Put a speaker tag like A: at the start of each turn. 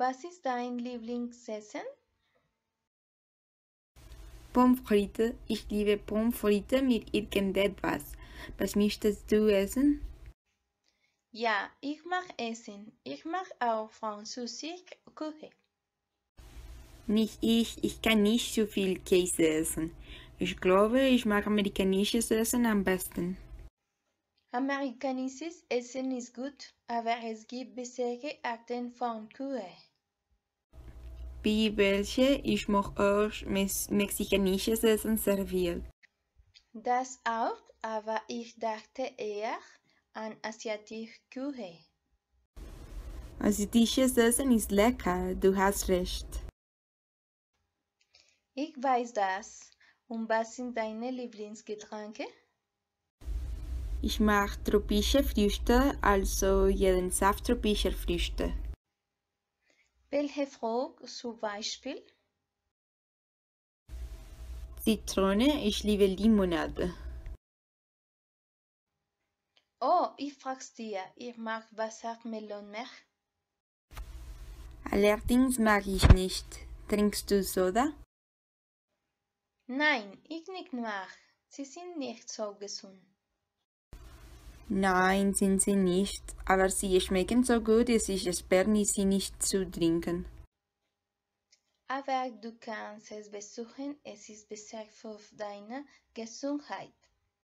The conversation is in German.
A: Was ist dein Lieblingsessen?
B: Pommes frites. Ich liebe Pommes frites mit irgendetwas. Was möchtest du essen?
A: Ja, ich mag Essen. Ich mag auch französisch Küche.
B: Nicht ich, ich kann nicht so viel Käse essen. Ich glaube, ich mag amerikanisches Essen am besten.
A: Amerikanisches Essen ist gut, aber es gibt bessere Arten von Küche
B: wie welche ich mache auch mexikanisches Essen serviert.
A: Das auch, aber ich dachte eher an asiatische Küche.
B: Asiatisches Essen ist lecker, du hast recht.
A: Ich weiß das. Und was sind deine Lieblingsgetränke?
B: Ich mag tropische Früchte, also jeden Saft tropischer Früchte.
A: Welche Frage zum Beispiel?
B: Zitrone, ich liebe Limonade.
A: Oh, ich frag's dir, ich mag Wassermelon mehr?
B: Allerdings mag ich nicht. Trinkst du Soda?
A: Nein, ich nicht mag. Sie sind nicht so gesund.
B: Nein, sind sie nicht, aber sie schmecken so gut, es ist Bernie, sie nicht zu trinken.
A: Aber du kannst es besuchen, es ist besser für deine Gesundheit.